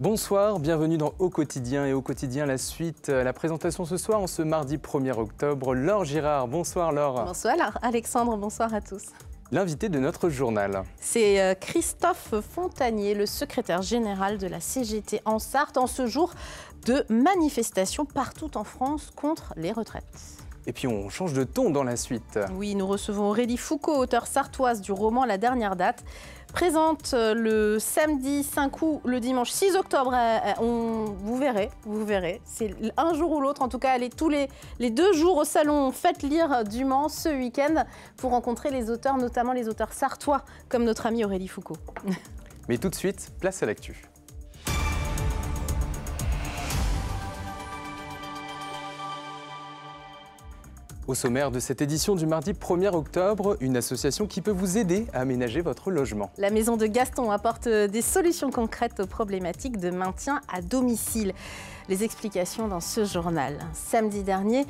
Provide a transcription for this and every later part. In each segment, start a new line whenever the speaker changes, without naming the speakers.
Bonsoir, bienvenue dans Au quotidien et au quotidien la suite. Euh, la présentation ce soir, en ce mardi 1er octobre, Laure Girard. Bonsoir Laure.
Bonsoir Alexandre, bonsoir à tous.
L'invité de notre journal.
C'est euh, Christophe Fontanier, le secrétaire général de la CGT en Sarthe, en ce jour de manifestations partout en France contre les retraites.
Et puis on change de ton dans la suite.
Oui, nous recevons Aurélie Foucault, auteur sartoise du roman La dernière date présente euh, le samedi 5 août, le dimanche 6 octobre. Euh, euh, on, vous verrez, vous verrez. C'est un jour ou l'autre. En tout cas, allez tous les, les deux jours au salon Faites lire du Mans ce week-end pour rencontrer les auteurs, notamment les auteurs sartois, comme notre ami Aurélie Foucault.
Mais tout de suite, place à l'actu. Au sommaire de cette édition du mardi 1er octobre, une association qui peut vous aider à aménager votre logement.
La maison de Gaston apporte des solutions concrètes aux problématiques de maintien à domicile. Les explications dans ce journal. Samedi dernier,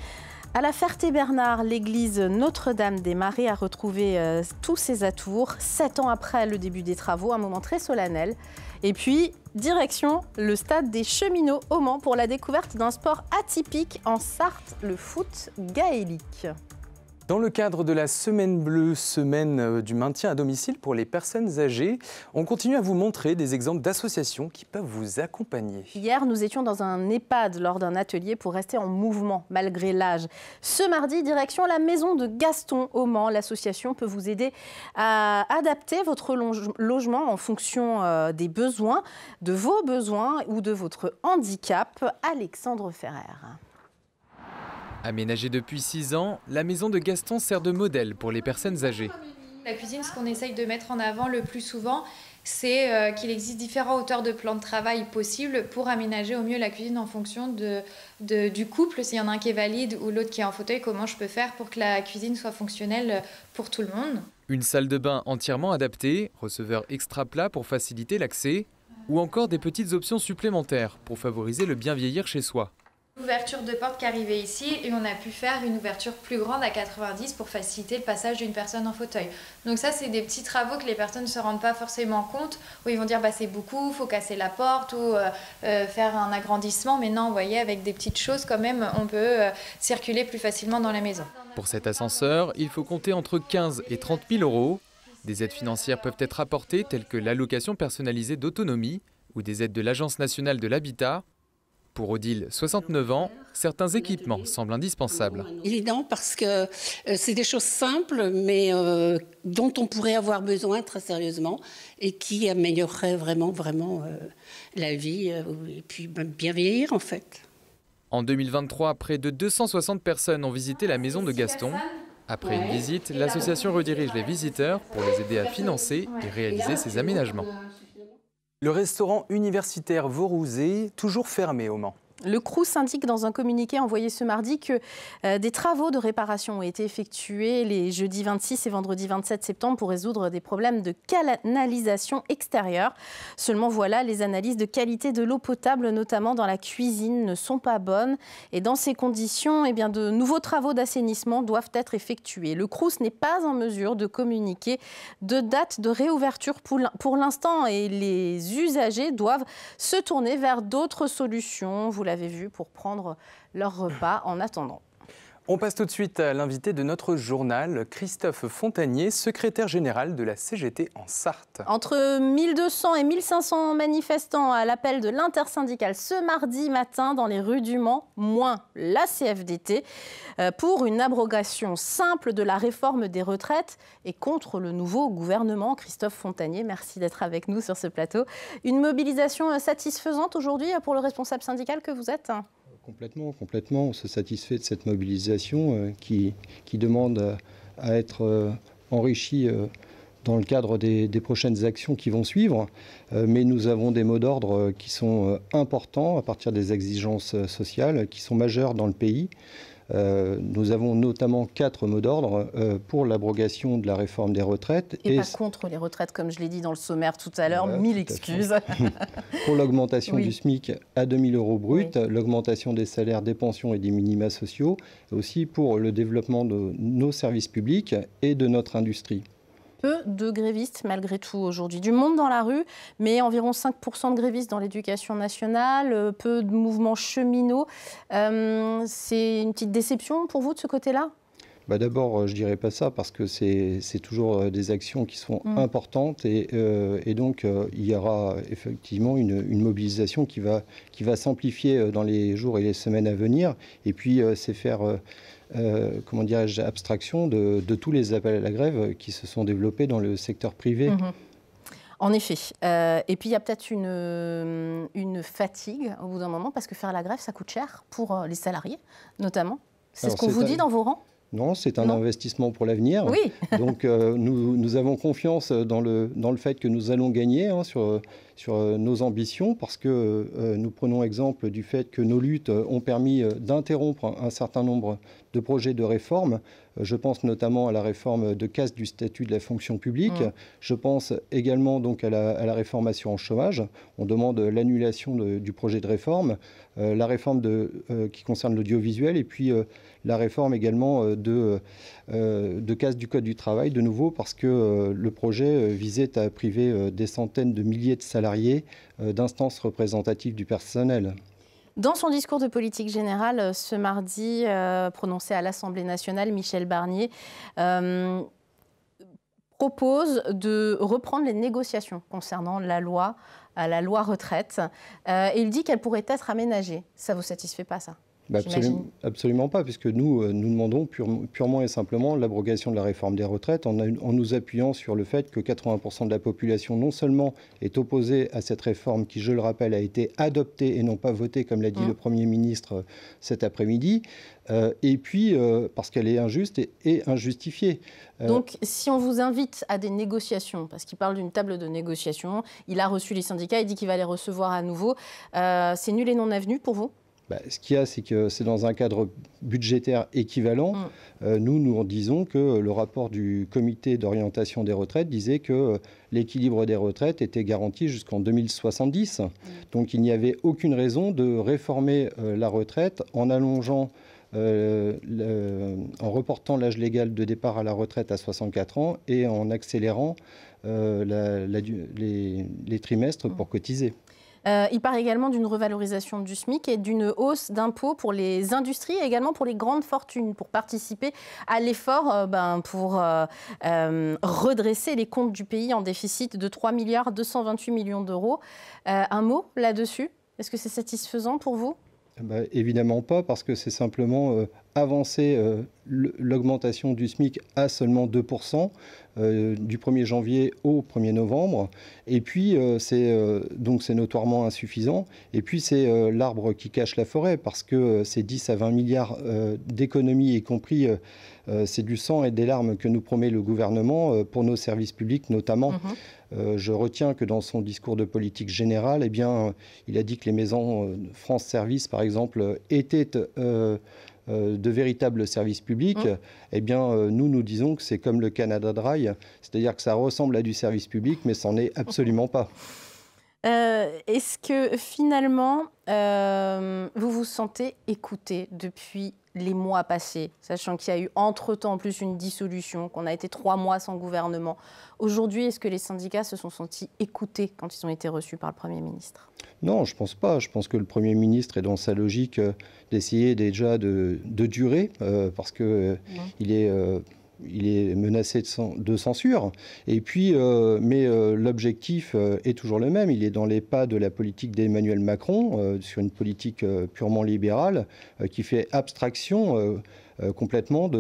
à la Ferté-Bernard, l'église Notre-Dame-des-Marais a retrouvé euh, tous ses atours, sept ans après le début des travaux, un moment très solennel. Et puis, Direction le stade des cheminots au Mans pour la découverte d'un sport atypique en Sarthe, le foot gaélique.
Dans le cadre de la Semaine Bleue, semaine euh, du maintien à domicile pour les personnes âgées, on continue à vous montrer des exemples d'associations qui peuvent vous accompagner.
Hier, nous étions dans un EHPAD lors d'un atelier pour rester en mouvement malgré l'âge. Ce mardi, direction la maison de Gaston au Mans. L'association peut vous aider à adapter votre logement en fonction euh, des besoins, de vos besoins ou de votre
handicap. Alexandre Ferrer.
Aménagée depuis 6 ans, la maison de Gaston sert de modèle pour les personnes âgées.
La cuisine, ce qu'on essaye de mettre en avant le plus souvent, c'est euh, qu'il existe différentes hauteurs de plan de travail possibles pour aménager au mieux la cuisine en fonction du couple, s'il y en a un qui est valide ou l'autre qui est en fauteuil, comment je peux faire pour que la cuisine soit fonctionnelle pour tout le monde.
Une salle de bain entièrement adaptée, receveur extra plat pour faciliter l'accès, ou encore des petites options supplémentaires pour favoriser le bien vieillir chez soi.
Ouverture de porte qui arrivait ici et on a pu faire une ouverture plus grande à 90 pour faciliter le passage d'une personne en fauteuil. Donc ça c'est des petits travaux que les personnes ne se rendent pas forcément compte où ils vont dire bah c'est beaucoup, faut casser la porte ou euh, euh, faire un agrandissement mais non, vous voyez avec des petites choses quand même on peut euh, circuler plus facilement dans la maison.
Pour cet ascenseur, il faut compter entre 15 et 30 000 euros. Des aides financières peuvent être apportées telles que l'allocation personnalisée d'autonomie ou des aides de l'Agence nationale de l'habitat pour Odile, 69 ans, certains équipements semblent indispensables. Évident parce
que euh, c'est des choses simples, mais euh, dont on pourrait avoir besoin très sérieusement et qui amélioreraient vraiment, vraiment euh, la vie et puis bien vieillir en fait.
En 2023, près de 260 personnes ont visité la maison de Gaston. Après une visite, l'association redirige les visiteurs pour les aider à financer et réaliser ces aménagements. Le restaurant universitaire Vaurouzé, toujours fermé au Mans.
Le Crous indique dans un communiqué envoyé ce mardi que euh, des travaux de réparation ont été effectués les jeudis 26 et vendredi 27 septembre pour résoudre des problèmes de canalisation extérieure. Seulement voilà, les analyses de qualité de l'eau potable, notamment dans la cuisine, ne sont pas bonnes. Et dans ces conditions, eh bien, de nouveaux travaux d'assainissement doivent être effectués. Le Crous n'est pas en mesure de communiquer de date de réouverture pour l'instant et les usagers doivent se tourner vers d'autres solutions avaient vu, pour prendre leur repas en attendant.
On passe tout de suite à l'invité de notre journal, Christophe Fontanier, secrétaire général de la CGT en Sarthe.
Entre 1200 et 1500 manifestants à l'appel de l'intersyndicale ce mardi matin dans les rues du Mans, moins la CFDT, euh, pour une abrogation simple de la réforme des retraites et contre le nouveau gouvernement. Christophe Fontanier, merci d'être avec nous sur ce plateau. Une mobilisation euh, satisfaisante aujourd'hui euh, pour le responsable syndical que vous êtes hein
Complètement, complètement. On se satisfait de cette mobilisation euh, qui, demande euh, à être euh, enrichie dans le cadre des, prochaines actions qui vont suivre, mais nous avons des mots d'ordre qui sont importants à partir des exigences sociales, qui sont majeures dans le pays, euh, nous avons notamment quatre mots d'ordre euh, pour l'abrogation de la réforme des retraites. Et,
contre les retraites, comme je l'ai dit dans le sommaire tout à l'heure, mille excuses.
pour l'augmentation du SMIC à 2000 euros brut, l'augmentation des salaires, des pensions et des minima sociaux, aussi pour le développement de nos services publics et de notre industrie
peu de grévistes malgré tout aujourd'hui. Du monde dans la rue, mais environ 5% de grévistes dans l'éducation nationale, euh, peu de mouvements cheminots. Euh, c'est une petite déception pour vous de ce côté-là
bah D'abord, euh, je ne dirais pas ça parce que c'est toujours des actions qui sont mm. importantes et, donc il y aura effectivement une, une, mobilisation qui va, qui va s'amplifier dans les jours et les semaines à venir. Et puis, c'est faire euh, comment dirais-je, abstraction de, tous les appels à la grève qui se sont développés dans le secteur privé. Mhm.
En effet. Euh, et puis il y a peut-être euh, une fatigue au bout d'un moment parce que faire la grève, ça coûte cher pour les salariés, notamment. C'est ce qu'on vous dit dans vos rangs
non, c'est un investissement pour l'avenir. Donc euh, nous, avons confiance dans le, dans le fait que nous allons gagner hein, sur, sur euh, nos ambitions parce que euh, nous prenons exemple du fait que nos luttes ont permis d'interrompre un certain nombre de projets de réforme je pense notamment à la réforme de casse du statut de la fonction publique. Mm. Je pense également donc à la, réformation en chômage. On demande l'annulation du projet de réforme, euh, la réforme euh, qui concerne l'audiovisuel et puis euh, la réforme également de, de casse du code du travail, de nouveau parce que le projet visait à priver des centaines de milliers de salariés d'instances représentatives du personnel.
Dans son discours de politique générale euh, ce mardi, euh, prononcé à l'Assemblée nationale, Michel Barnier euh, propose de reprendre les négociations concernant la loi, la loi retraite. et il dit qu'elle pourrait être aménagée. Ça ne vous satisfait pas, ça
absolument, pas, puisque nous, euh, nous demandons purement et simplement l'abrogation de la réforme des retraites en, nous appuyant sur le fait que 80% de la population non seulement est opposée à cette réforme qui, je le rappelle, a été adoptée et non pas votée, comme l'a dit mmh. le Premier ministre euh, cet après-midi, euh, et puis parce qu'elle est injuste et, injustifiée. Donc
si on vous invite à des négociations, parce qu'il parle d'une table de négociation, il a reçu les syndicats, il dit qu'il va les recevoir à nouveau, c'est nul et non avenu pour vous
bah, ce qu'il y a, c'est que c'est dans un cadre budgétaire équivalent. Mm. Euh, nous, nous disons que le rapport du comité d'orientation des retraites disait que euh, l'équilibre des retraites était garanti jusqu'en 2070. Mm. Donc il n'y avait aucune raison de réformer euh, la retraite en allongeant en reportant l'âge légal de départ à la retraite à 64 ans et en accélérant les, trimestres mm. pour cotiser.
Euh, il parle également d'une revalorisation du SMIC et d'une hausse d'impôts pour les industries et également pour les grandes fortunes, pour participer à l'effort euh, ben, pour euh, redresser les comptes du pays en déficit de 3 milliards 228 millions d'euros. un mot là-dessus Est-ce que c'est satisfaisant pour vous
ah bah, évidemment pas, parce que c'est simplement euh, avancer euh, l'augmentation du SMIC à seulement 2% euh, du 1er janvier au 1er novembre. Et puis, c'est donc c'est notoirement insuffisant. Et puis, c'est l'arbre qui cache la forêt, parce que c'est 10 à 20 milliards d'économies, y compris, c'est du sang et des larmes que nous promet le gouvernement pour nos services publics notamment. Mm-hmm. Euh, je retiens que dans son discours de politique générale, eh bien, il a dit que les maisons euh, France Service, par exemple, étaient euh, de véritables services publics. Mmh. Eh bien, nous, nous disons que c'est comme le Canada Dry, c'est-à-dire que ça ressemble à du service public, mais n'en est absolument pas.
Est-ce que finalement, vous vous sentez écouté depuis les mois passés, sachant qu'il y a eu entre-temps plus une dissolution, qu'on a été trois mois sans gouvernement. Aujourd'hui, est-ce que les syndicats se sont sentis écoutés quand ils ont été reçus par le Premier ministre
Non, je ne pense pas. Je pense que le Premier ministre est dans sa logique euh, d'essayer déjà de, durer, euh, parce qu'il euh, est il est menacé de, censure. Et puis, euh, mais euh, l'objectif euh, est toujours le même. Il est dans les pas de la politique d'Emmanuel Macron, sur une politique purement libérale, qui fait abstraction complètement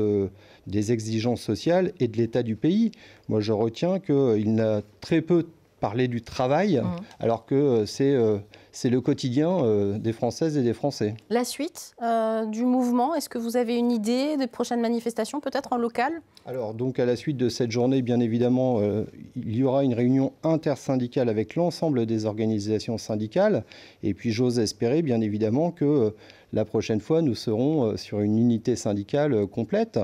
des exigences sociales et de l'état du pays. Moi, je retiens qu'il n'a très peu parler du travail, mmh. alors que euh, euh, c'est le quotidien euh, des Françaises et des Français.
La suite du mouvement, est-ce que vous avez une idée des prochaines manifestations, peut-être en local
Alors, donc, à la suite de cette journée, bien évidemment, il y aura une réunion intersyndicale avec l'ensemble des organisations syndicales. Et puis, j'ose espérer, bien évidemment, que la prochaine fois, nous serons sur une unité syndicale complète,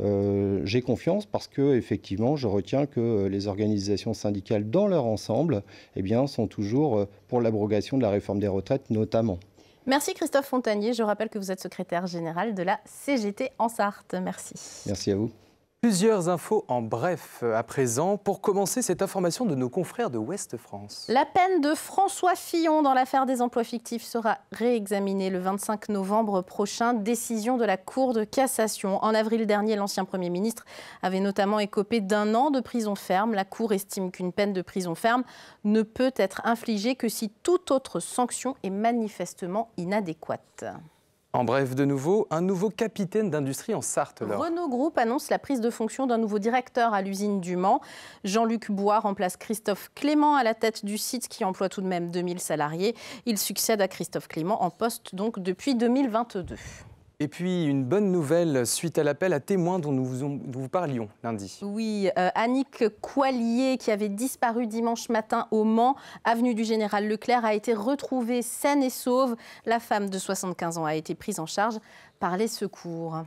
euh, j'ai confiance parce que effectivement, je retiens que euh, les organisations syndicales dans leur ensemble, eh bien, sont toujours euh, pour l'abrogation de la réforme des retraites, notamment.
Merci Christophe Fontanier. Je rappelle que vous êtes secrétaire général de la CGT en Sarthe. Merci.
Merci à vous. Plusieurs infos en bref euh, à présent. Pour commencer, cette information de nos confrères de Ouest France.
La peine de François Fillon dans l'affaire des emplois fictifs sera réexaminée le 25 novembre prochain. Décision de la Cour de cassation. En avril dernier, l'ancien Premier ministre avait notamment écopé d'un an de prison ferme. La Cour estime qu'une peine de prison ferme ne peut être infligée que si toute autre sanction est manifestement inadéquate.
En bref, de nouveau, un nouveau capitaine d'industrie en Sarthe. Renault
Group annonce la prise de fonction d'un nouveau directeur à l'usine du Mans. Jean-Luc Bois remplace Christophe Clément à la tête du site qui emploie tout de même 2000 salariés. Il succède à Christophe Clément en poste donc depuis 2022.
Et puis, une bonne nouvelle suite à l'appel à témoins dont nous vous, parlions lundi.
Oui, euh, Annick Coilier, qui avait disparu dimanche matin au Mans, avenue du Général Leclerc, a été retrouvée saine et sauve. La femme de 75 ans a été prise en charge par les secours.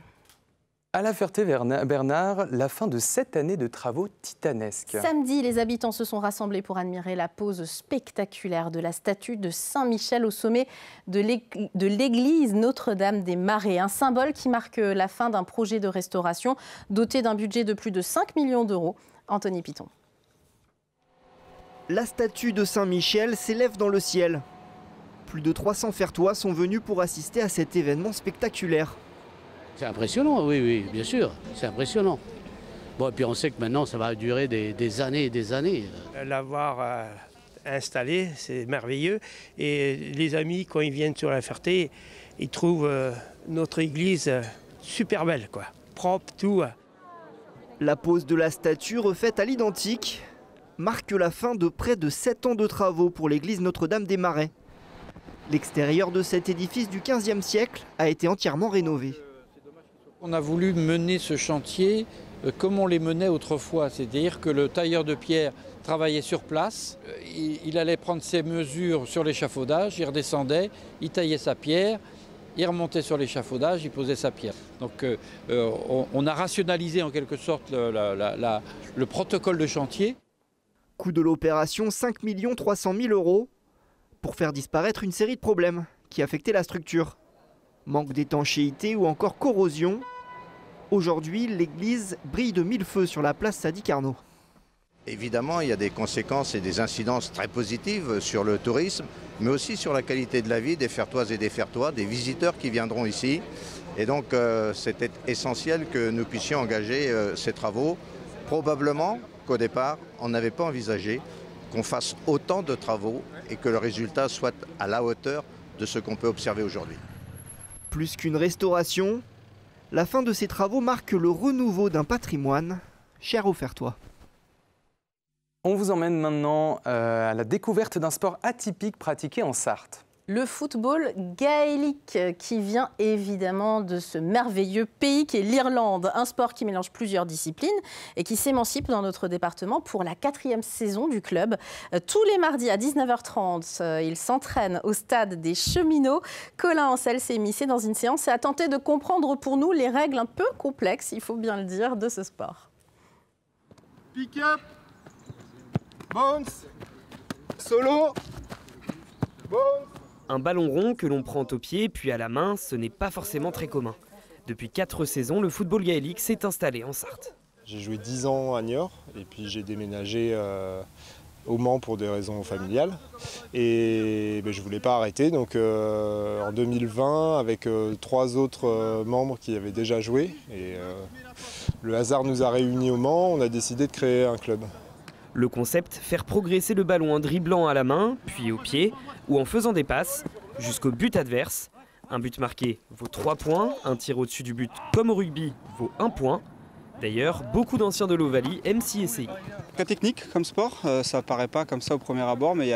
À la Ferté-Bernard, la fin de sept années de travaux titanesques.
Samedi, les habitants se sont rassemblés pour admirer la pose spectaculaire de la statue de Saint-Michel au sommet de l'église Notre-Dame des Marais. Un symbole qui marque la fin d'un projet de restauration doté d'un budget de plus de 5 millions d'euros. Anthony Piton.
La statue de Saint-Michel s'élève dans le ciel. Plus de 300 Fertois sont venus pour assister à cet événement spectaculaire.
C'est impressionnant, oui, oui, bien sûr, c'est impressionnant. Bon, et puis on sait que maintenant, ça va durer des, années et des années. L'avoir euh, installé, c'est merveilleux. Et les amis, quand ils viennent sur la Ferté, ils trouvent euh, notre église euh, super belle, quoi. Propre, tout. La pose de la statue refaite à l'identique marque la fin
de près de 7 ans de travaux pour l'église Notre-Dame des Marais. L'extérieur de cet édifice du 15e siècle a été entièrement rénové. On a voulu mener ce chantier euh, comme on les menait autrefois, c'est-à-dire que le tailleur de pierre travaillait sur place, euh, il, allait prendre ses mesures sur l'échafaudage, il redescendait, il taillait sa pierre, il remontait sur l'échafaudage, il posait sa pierre. Donc euh, on, a rationalisé en quelque sorte le protocole de chantier. Coût de l'opération 5 300 000 euros pour faire disparaître une série de problèmes qui affectaient la structure. Manque d'étanchéité ou encore corrosion Aujourd'hui,
l'église brille de mille feux sur la place Sadi Carnot. Évidemment, il y a des conséquences et des incidences très positives sur le tourisme, mais aussi sur la qualité de la vie des Fertoises et des Fertois, des visiteurs qui viendront ici. Et donc, euh, c'était essentiel que nous puissions engager euh, ces travaux. Probablement qu'au départ, on n'avait pas envisagé qu'on fasse autant de travaux et que le résultat soit à la hauteur de ce qu'on peut observer aujourd'hui.
Plus qu'une restauration, la fin de ces travaux marque le renouveau d'un patrimoine cher au Fertois. On vous emmène maintenant
euh, à la découverte d'un sport atypique pratiqué en Sarthe
le football
gaélique euh, qui vient évidemment de ce merveilleux pays qui est l'Irlande, un sport qui mélange plusieurs disciplines et qui s'émancipe dans notre département pour la quatrième saison du club. Euh, tous les mardis à 19h30, euh, il s'entraîne au stade des Cheminots. Colin Ancel s'est émissé dans une séance et a tenté de comprendre pour nous les règles un peu complexes, il faut bien le dire, de ce sport.
Pick up, bounce,
solo, bounce. Un ballon rond que l'on prend au pied puis à la main, ce n'est pas forcément très commun. Depuis quatre saisons, le football gaélique s'est installé en Sarthe.
J'ai joué 10 ans à Niort et puis j'ai déménagé euh, au Mans pour des raisons familiales. Et ben, je ne voulais pas arrêter. Donc euh, en 2020, avec euh, trois autres membres qui avaient déjà joué, et le hasard nous a réunis au Mans, on a décidé de créer un club. Le concept, faire progresser
le ballon en dribblant à la main, puis au pied, ou en faisant des passes, jusqu'au but adverse. Un but marqué vaut 3 points, un tir au-dessus du but, comme au rugby, vaut 1 point. D'ailleurs, beaucoup d'anciens de l'Ovalie aiment s'y essayer. Très technique comme sport, ça euh, ça paraît pas comme ça au premier abord, mais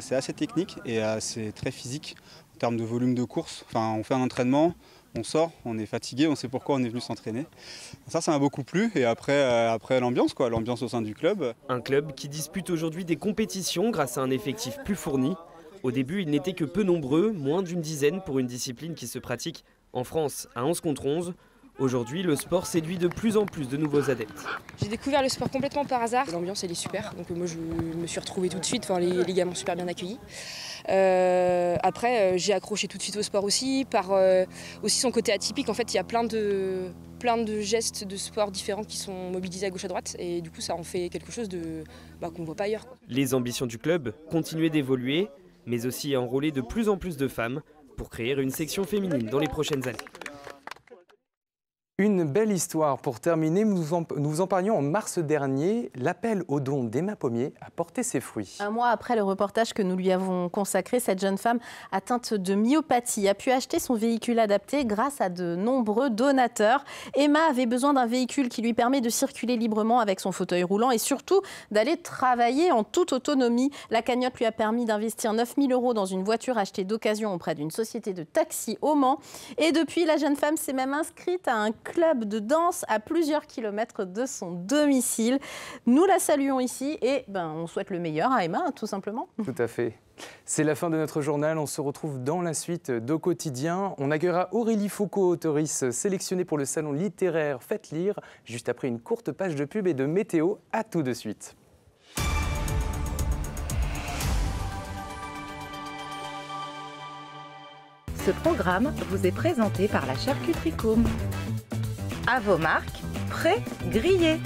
c'est assez technique et euh, c'est très physique en termes de volume de course. Enfin, on fait un entraînement, on sort, on est fatigué, on sait pourquoi on est venu s'entraîner. Ça, ça m'a beaucoup plu. Et après, euh, après l'ambiance, quoi, l'ambiance au sein du club. Un club qui dispute aujourd'hui des compétitions grâce à un effectif plus fourni. Au début, il n'était que peu nombreux, moins d'une dizaine pour une discipline qui se pratique en France à 11 contre 11. Aujourd'hui, le sport séduit de plus en
plus de nouveaux adeptes.
J'ai découvert le sport complètement par hasard. L'ambiance, elle est super. Donc euh, moi, je me suis retrouvée tout de suite. Enfin, les, gars m'ont super bien accueilli. Euh, après, euh, j'ai accroché tout de suite au sport aussi, par aussi son côté atypique. En fait, il y a plein de, plein de gestes de sport différents qui sont mobilisés à gauche à droite. Et du coup, ça en fait quelque chose de, bah, qu'on ne voit pas ailleurs. Les
ambitions du club, continuer d'évoluer, mais aussi enrôler de plus en plus de femmes pour créer une section féminine dans les prochaines années. Une belle histoire pour terminer. Nous, en, nous en mars dernier. L'appel au don d'Emma Pommier a porté ses fruits.
Un mois après le reportage que nous lui avons consacré, cette jeune femme atteinte de myopathie a pu acheter son véhicule adapté grâce à de nombreux donateurs. Emma avait besoin d'un véhicule qui lui permet de circuler librement avec son fauteuil roulant et surtout d'aller travailler en toute autonomie. La cagnotte lui a permis d'investir 9000 euros dans une voiture achetée d'occasion auprès d'une société de taxi au Mans. Et depuis, la jeune femme s'est même inscrite à un club de danse à plusieurs kilomètres de son domicile. Nous la saluons ici et ben, on souhaite le meilleur à Emma, tout simplement.
Tout à fait. C'est la fin de notre journal. On se retrouve dans la suite d'Au Quotidien. On accueillera Aurélie Foucault, autorise sélectionnée pour le salon littéraire Faites lire, juste après une courte page de pub et de météo. À tout de suite.
Ce programme vous est présenté par la charcuterie Cutricum. À vos marques, prêt, grillé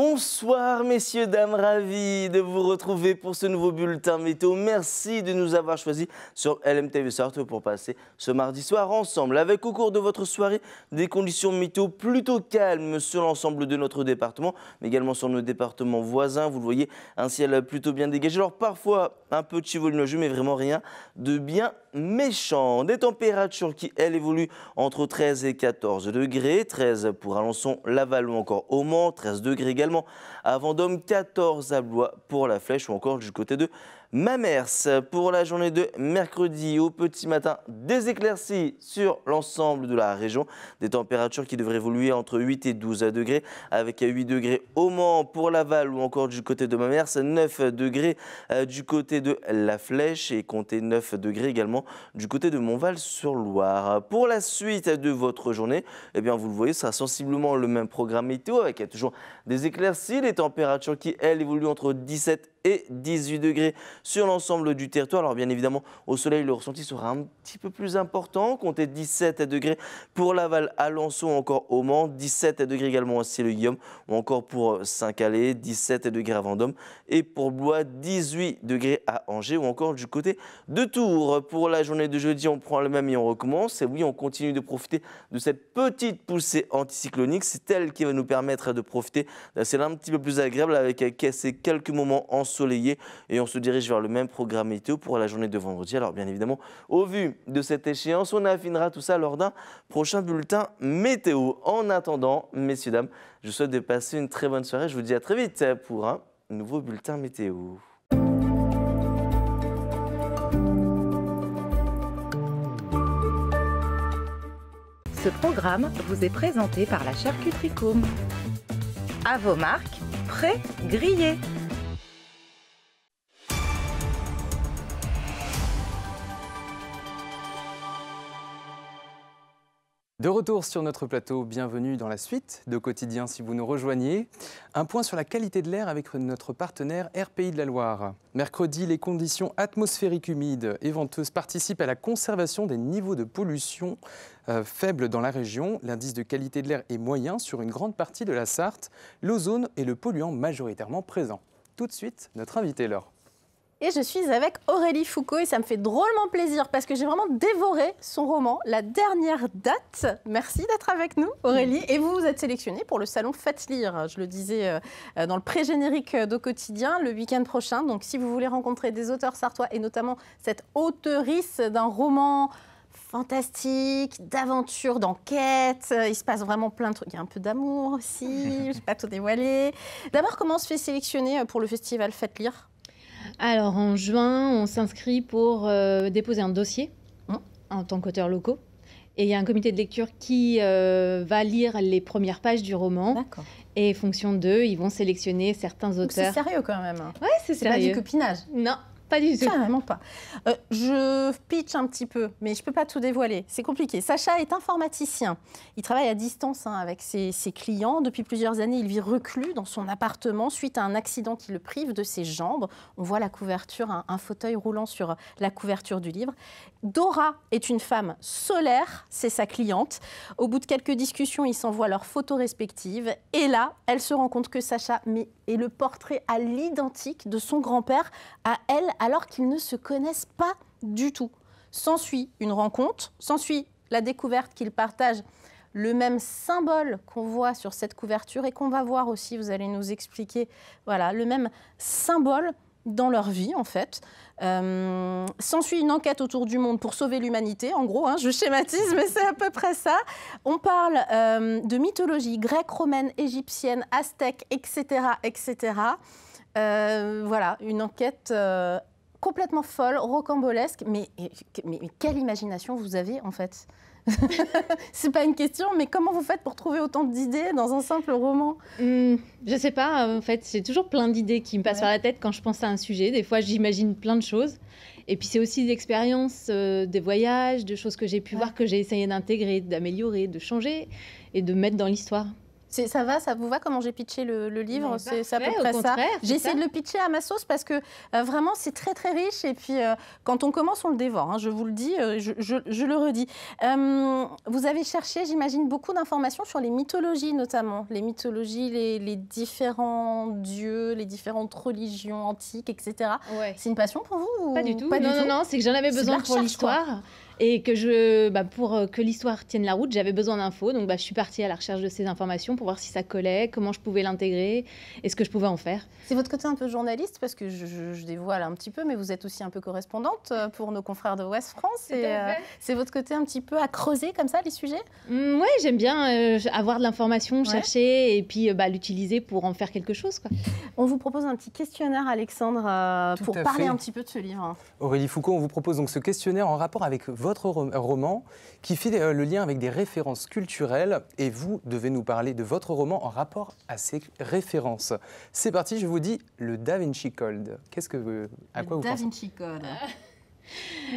Bonsoir messieurs, dames, ravis de vous retrouver pour ce nouveau bulletin météo. Merci de nous avoir choisis sur LMTV sorte pour passer ce mardi soir ensemble. Avec au cours de votre soirée des conditions météo plutôt calmes sur l'ensemble de notre département, mais également sur nos départements voisins. Vous le voyez, un ciel plutôt bien dégagé. Alors parfois un peu de chivolnageux, mais vraiment rien de bien méchant. Des températures qui, elles, évoluent entre 13 et 14 degrés. 13 pour Alençon, Laval ou encore Au Mans, 13 degrés également avant à Vendôme, 14 à Blois pour la Flèche ou encore du côté de Mamers pour la journée de mercredi au petit matin. Des éclaircies sur l'ensemble de la région. Des températures qui devraient évoluer entre 8 et 12 degrés avec 8 degrés au Mans pour Laval ou encore du côté de Mamers, 9 degrés euh, du côté de La Flèche et comptez 9 degrés également du côté de Montval-sur-Loire. Pour la suite de votre journée, eh bien vous le voyez, ce sera sensiblement le même programme météo avec toujours des éclaircies, les températures qui elles évoluent entre 17 et et 18 degrés sur l'ensemble du territoire. Alors bien évidemment, au soleil, le ressenti sera un petit peu plus important. Comptez 17 degrés pour Laval, Alençon, encore au Mans, 17 degrés également à le guillaume ou encore pour Saint-Calais, 17 degrés à Vendôme, et pour Blois, 18 degrés à Angers, ou encore du côté de Tours. Pour la journée de jeudi, on prend le même et on recommence. Et oui, on continue de profiter de cette petite poussée anticyclonique. C'est elle qui va nous permettre de profiter d'un ciel un petit peu plus agréable avec ces quelques moments en soleillé et on se dirige vers le même programme météo pour la journée de vendredi. Alors bien évidemment, au vu de cette échéance, on affinera tout ça lors d'un prochain bulletin météo. En attendant, messieurs, dames, je souhaite de passer une très bonne soirée. Je vous dis à très vite pour un nouveau bulletin météo.
Ce programme vous est présenté par la charcuterie Cutricum. À vos marques, prêt, grillé
De retour sur notre plateau, bienvenue dans la suite de Quotidien si vous nous rejoignez. Un point sur la qualité de l'air avec notre partenaire RPI de la Loire. Mercredi, les conditions atmosphériques humides et venteuses participent à la conservation des niveaux de pollution euh, faibles dans la région. L'indice de qualité de l'air est moyen sur une grande partie de la Sarthe. L'ozone est le polluant majoritairement présent. Tout de suite, notre invité Laure
et je suis avec Aurélie Foucault et ça me fait drôlement plaisir parce que j'ai vraiment dévoré son roman La dernière date. Merci d'être avec nous Aurélie et vous vous êtes sélectionnée pour le salon Faites lire, je le disais euh, dans le pré-générique d'Au quotidien le week-end prochain. Donc si vous voulez rencontrer des auteurs sartois et notamment cette auteurice d'un roman fantastique, d'aventure, d'enquête. Euh, il se passe vraiment plein de trucs. Il y a un peu d'amour aussi, je ne vais pas tout dévoiler.
D'abord, comment on se fait sélectionner euh, pour le festival Faites lire alors en juin, on s'inscrit pour euh, déposer un dossier hein en tant qu'auteur locaux. Et il y a un comité de lecture qui euh, va lire les premières pages du roman. Et fonction d'eux, ils vont sélectionner certains auteurs. C'est sérieux quand même. Oui, c'est sérieux. C'est pas du copinage. Non, pas du tout.
pas. Euh, je pitch un petit peu, mais je ne peux pas tout dévoiler. C'est compliqué. Sacha est informaticien. Il travaille à distance hein, avec ses, clients. Depuis plusieurs années, il vit reclus dans son appartement suite à un accident qui le prive de ses jambes. On voit la couverture, un fauteuil roulant sur la couverture du livre. Dora est une femme solaire, c'est sa cliente. Au bout de quelques discussions, ils s'envoient leurs photos respectives. Et là, elle se rend compte que Sacha est le portrait à l'identique de son grand-père à elle, alors qu'ils ne se connaissent pas du tout. S'ensuit une rencontre, s'ensuit la découverte qu'ils partagent le même symbole qu'on voit sur cette couverture et qu'on va voir aussi, vous allez nous expliquer, voilà, le même symbole dans leur vie, en fait. Euh, s'ensuit une enquête autour du monde pour sauver l'humanité, en gros, hein, je schématise, mais c'est à peu près ça. On parle euh, de mythologie grecque, romaine, égyptienne, aztèque, etc. etc. Euh, voilà, une enquête complètement folle, rocambolesque, mais, mais quelle imagination vous avez en fait
c'est pas une question, mais comment vous faites pour trouver autant d'idées dans un simple roman hmm, Je sais pas, euh, en fait, j'ai toujours plein d'idées qui me passent par la tête quand je pense à un sujet. Des fois, j'imagine plein de choses. Et puis, c'est aussi des expériences, euh, des voyages, de choses que j'ai pu voir, que j'ai essayé d'intégrer, d'améliorer, de changer et de mettre dans l'histoire. Ça va, ça vous va comment j'ai pitché le, livre
C'est à peu près ça. J'ai essayé de le pitcher à ma sauce parce que euh, vraiment c'est très très riche et puis euh, quand on commence on le dévore, hein. je vous le dis, euh, je, le redis. vous avez cherché, j'imagine, beaucoup d'informations sur les mythologies notamment, les mythologies, les, différents dieux, les différentes religions antiques, etc. C'est une passion pour vous Pas du tout. non, non, non, c'est que j'en avais besoin pour l'histoire.
Et que je, bah, pour euh, que l'histoire tienne la route, j'avais besoin d'infos. Donc, bah, je suis partie à la recherche de ces informations pour voir si ça collait, comment je pouvais l'intégrer et ce que je pouvais en faire.
C'est votre côté un peu journaliste, parce que je, dévoile un petit peu, mais vous êtes aussi un peu correspondante euh, pour nos confrères de Ouest France. Euh, c'est votre côté un petit peu à creuser comme ça les sujets
mmh, Oui, j'aime bien avoir de l'information, chercher et puis bah, l'utiliser pour en faire quelque chose. On vous propose un petit questionnaire, Alexandre, pour parler un petit
peu de ce livre.
Aurélie Foucault, on vous propose donc ce questionnaire en rapport avec votre votre roman qui fait euh, le lien avec des références culturelles et vous devez nous parler de votre roman en rapport à ces références. C'est parti, je vous dis le Da Vinci Code. Qu'est-ce que à quoi le vous Da Vinci
Code.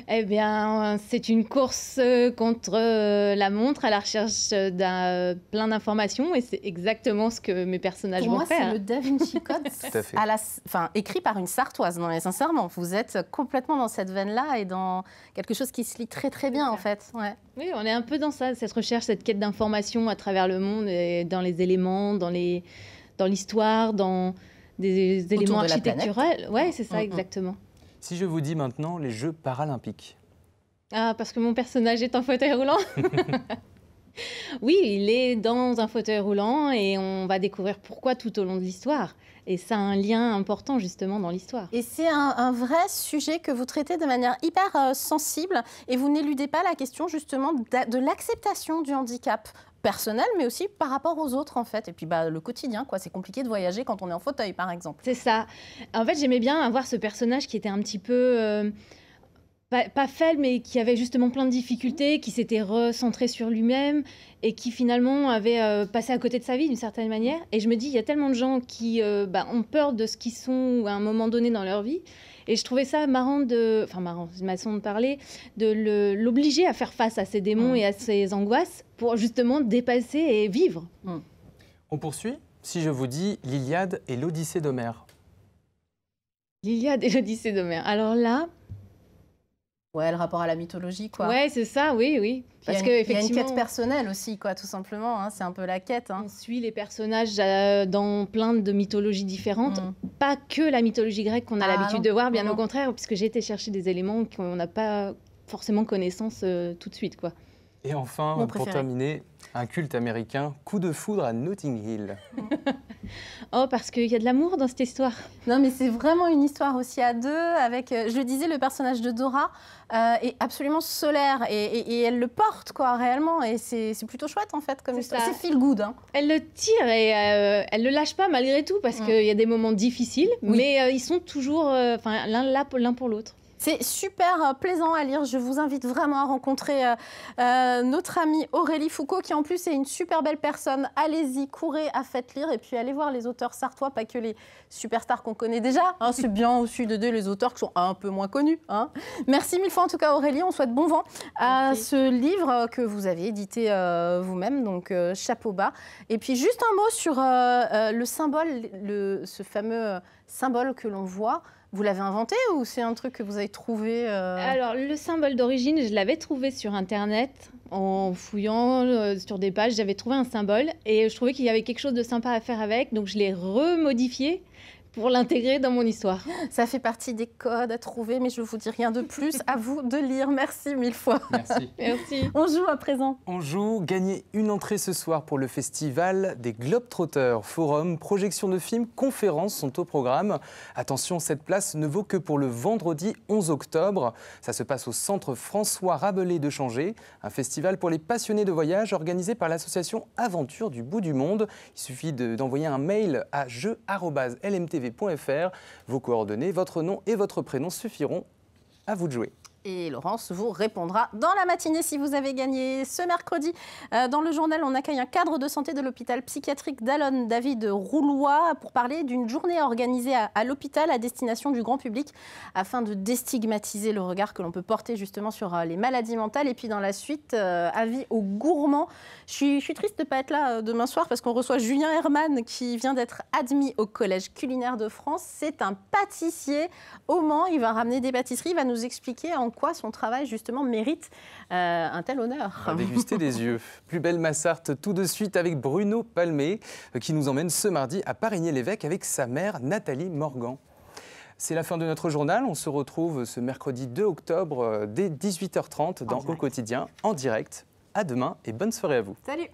Eh bien, c'est une course euh, contre euh, la montre à la recherche d'un euh, plein d'informations et c'est exactement ce que mes personnages Pour vont moi, c'est le
Da Vinci Code à la,
enfin, écrit par une sartoise. Non, mais sincèrement, vous êtes complètement dans cette veine-là et dans quelque chose qui se lit très très bien en fait. Oui, on est un peu dans ça, cette recherche, cette quête d'informations à travers le monde, et dans les éléments, dans les, dans l'histoire, dans des, éléments architecturaux. Ouais, c'est ça, mm, mm. exactement.
Si je vous dis maintenant les Jeux paralympiques.
Ah, parce que mon personnage est en fauteuil roulant Oui, il est dans un fauteuil roulant et on va découvrir pourquoi tout au long de l'histoire. Et ça a un lien important justement dans l'histoire. Et c'est un, vrai sujet que vous traitez
de manière hyper euh, sensible et vous n'éludez pas la question justement de, l'acceptation du handicap personnel, mais aussi par rapport aux autres en fait. Et puis bah, le quotidien, quoi. C'est compliqué de voyager quand
on est en fauteuil, par exemple. C'est ça. En fait, j'aimais bien avoir ce personnage qui était un petit peu euh, pas, pas faible, mais qui avait justement plein de difficultés, qui s'était recentré sur lui-même et qui finalement avait euh, passé à côté de sa vie d'une certaine manière. Et je me dis, il y a tellement de gens qui euh, bah, ont peur de ce qu'ils sont à un moment donné dans leur vie. Et je trouvais ça marrant de, enfin marrant, une façon de parler, de l'obliger à faire face à ses démons mm. et à ses angoisses pour justement dépasser et vivre. Mm.
On poursuit si je vous dis l'Iliade et l'Odyssée d'Homère.
L'Iliade et l'Odyssée d'Homère. Alors là,
Ouais, le rapport à la mythologie,
quoi. Ouais, c'est ça, oui, oui. Parce y a une quête personnelle aussi, quoi, tout simplement. Hein, c'est un peu la quête. Hein. On suit les personnages euh, dans plein de mythologies différentes, mm. pas que la mythologie grecque qu'on a ah l'habitude de voir, bien mm. au contraire, puisque j'ai été chercher des éléments qu'on n'a pas forcément connaissance euh, tout de suite, quoi.
Et enfin, pour terminer, un culte américain, coup de foudre à Notting Hill.
Oh, parce qu'il y a de l'amour dans cette histoire. Non, mais c'est vraiment une histoire aussi à deux. Avec, euh, je le disais, le personnage
de Dora euh, est absolument solaire et, elle le porte, quoi, réellement. Et c'est plutôt chouette, en fait, comme histoire. C'est feel
good. Hein. Elle le tire et euh, elle le lâche pas malgré tout, parce mm. qu'il y a des moments difficiles, mais ils sont toujours l'un l'un pour l'autre. C'est
super euh, plaisant à lire. Je vous invite vraiment à rencontrer euh, euh, notre amie Aurélie Foucault, qui en plus est une super belle personne. Allez-y, courez à Faites lire et puis allez voir les auteurs sartois, pas que les superstars qu'on connaît déjà. Hein. c'est bien au-dessus de deux les auteurs qui sont un peu moins connus. Hein. Merci mille fois en tout cas Aurélie. On souhaite bon vent à ce livre que vous avez édité vous-même, donc chapeau bas. Et puis juste un mot sur le symbole, ce fameux symbole que l'on voit. Vous l'avez inventé ou c'est un truc que vous avez trouvé
euh Alors, le symbole d'origine, je l'avais trouvé sur Internet en fouillant euh, sur des pages. J'avais trouvé un symbole et je trouvais qu'il y avait quelque chose de sympa à faire avec. Donc, je l'ai remodifié pour l'intégrer dans mon histoire. Ça fait partie des codes à trouver, mais je ne vous dis rien
de plus. à vous de lire. Merci mille fois. Merci. On joue à présent.
On joue. Gagnez une entrée ce soir pour le festival des Globetrotters. Forum, projection de films, conférences sont au programme. Attention, cette place ne vaut que pour le vendredi 11 octobre. Ça se passe au centre François Rabelais de Changé, un festival pour les passionnés de voyage organisé par l'association Aventure du bout du monde. Il suffit d'envoyer un mail à jeu.lmt vos coordonnées, votre nom et votre prénom suffiront à vous de jouer.
Et Laurence vous répondra dans la matinée si vous avez gagné. Ce mercredi, euh, dans le journal, on accueille un cadre de santé de l'hôpital psychiatrique d'Allon, David Roulois, pour parler d'une journée organisée à, l'hôpital à destination du grand public afin de déstigmatiser le regard que l'on peut porter justement sur euh, les maladies mentales. Et puis dans la suite, euh, avis aux gourmands. Je suis, triste de ne pas être là demain soir parce qu'on reçoit Julien Herman qui vient d'être admis au Collège culinaire de France. C'est un pâtissier au Mans. Il va ramener des pâtisseries, il va nous expliquer en quoi son travail justement mérite euh, un tel honneur. déguster
des yeux. Plus belle Massart tout de suite avec Bruno Palmé euh, qui nous emmène ce mardi à Parigny-l'Évêque avec sa mère Nathalie Morgan. C'est la fin de notre journal. On se retrouve ce mercredi 2 octobre euh, dès 18h30 dans Au quotidien en direct. À demain et bonne soirée à vous.
Salut